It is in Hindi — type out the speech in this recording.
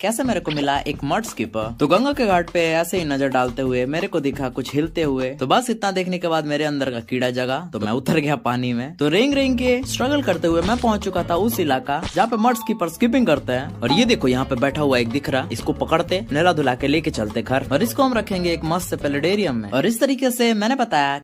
कैसे मेरे को मिला एक मर्ड स्कीपर तो गंगा के घाट पे ऐसे ही नजर डालते हुए मेरे को दिखा कुछ हिलते हुए तो बस इतना देखने के बाद मेरे अंदर का कीड़ा जगा तो मैं उतर गया पानी में तो रिंग रिंग के स्ट्रगल करते हुए मैं पहुंच चुका था उस इलाका जहाँ पे मर्ड स्कीपर स्कीपिंग करते हैं और ये देखो यहाँ पे बैठा हुआ एक दिख रहा इसको पकड़ते नहला धुला के लेके चलते घर और इसको हम रखेंगे एक मस्त से में और इस तरीके से मैंने बताया